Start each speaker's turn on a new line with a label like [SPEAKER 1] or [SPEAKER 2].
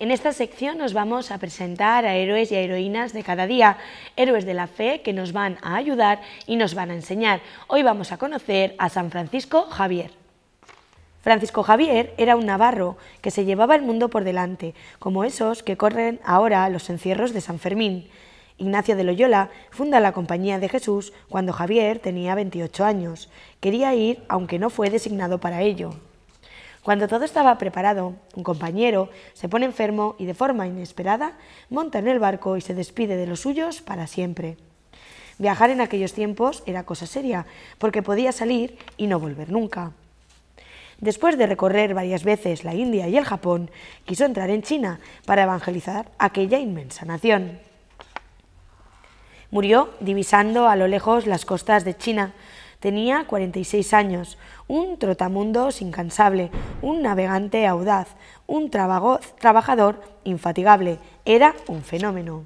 [SPEAKER 1] En esta sección nos vamos a presentar a héroes y a heroínas de cada día, héroes de la fe que nos van a ayudar y nos van a enseñar. Hoy vamos a conocer a San Francisco Javier. Francisco Javier era un navarro que se llevaba el mundo por delante, como esos que corren ahora los encierros de San Fermín. Ignacio de Loyola funda la Compañía de Jesús cuando Javier tenía 28 años. Quería ir, aunque no fue designado para ello. Cuando todo estaba preparado, un compañero se pone enfermo y de forma inesperada monta en el barco y se despide de los suyos para siempre. Viajar en aquellos tiempos era cosa seria, porque podía salir y no volver nunca. Después de recorrer varias veces la India y el Japón, quiso entrar en China para evangelizar aquella inmensa nación. Murió divisando a lo lejos las costas de China, Tenía 46 años, un trotamundos incansable, un navegante audaz, un trabajador infatigable. Era un fenómeno.